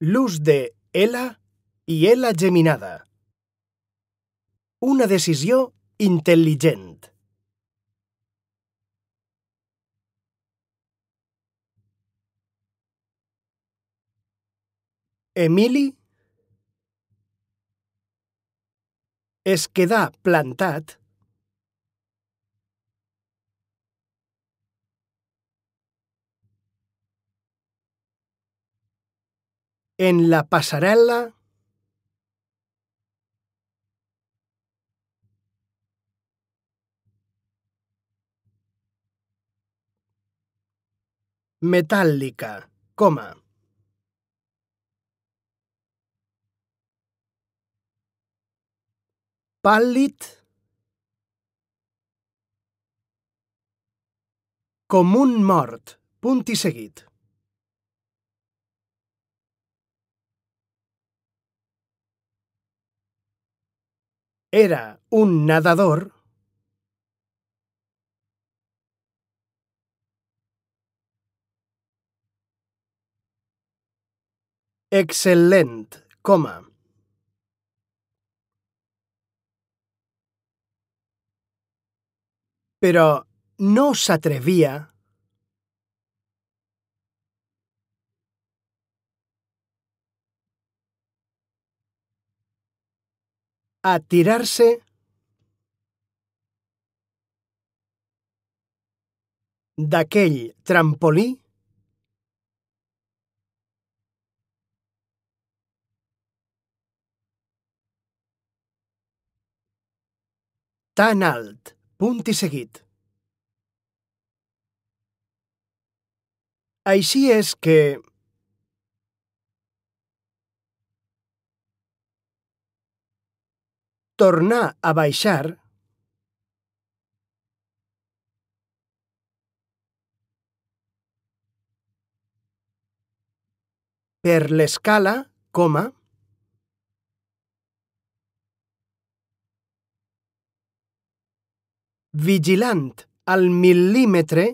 L'ús de L i L geminada. Una decisió intel·ligent. Emili es queda plantat en la passarel·la metàl·lica, coma. Pàl·lit com un mort, punt i seguit. era un nadador, excelente, coma. Pero no se atrevía a tirarse d'aquell trampolí tan alt, punt i seguit. Així és que... tornar a baixar per l'escala, coma, vigilant al mil·límetre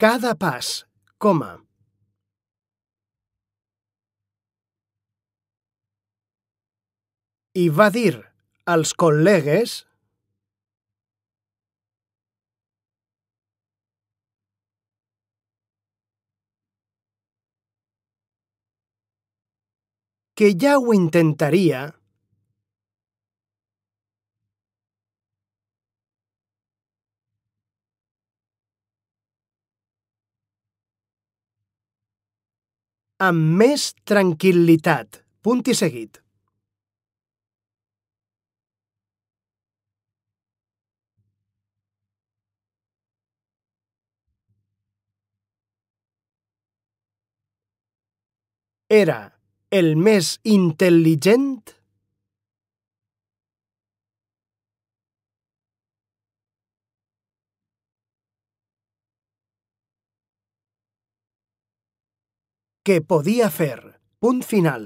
Cada pas, coma. Y va dir als col·legues que ja ho intentaria amb més tranquil·litat. Punt i seguit. Era el més intel·ligent que podía hacer. Punto final.